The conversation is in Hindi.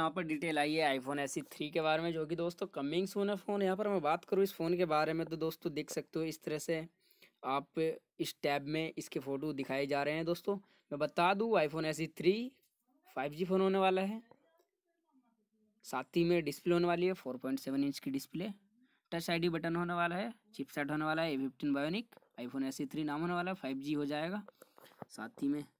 यहाँ पर डिटेल आई है आईफोन एस थ्री के बारे में जो कि दोस्तों कमिंग सोन है फ़ोन यहाँ पर मैं बात करूँ इस फ़ोन के बारे में तो दोस्तों देख सकते हो इस तरह से आप इस टैब में इसके फ़ोटो दिखाए जा रहे हैं दोस्तों मैं बता दूँ iPhone S three five G phone होने वाला है साथ ही में डिस्प्ले होने वाली है फोर पॉइंट सेवन इंच की डिस्प्ले टच आई बटन होने वाला है चिप होने वाला है A fifteen bionic iPhone S three नाम होने वाला है फाइव जी हो जाएगा साथ ही में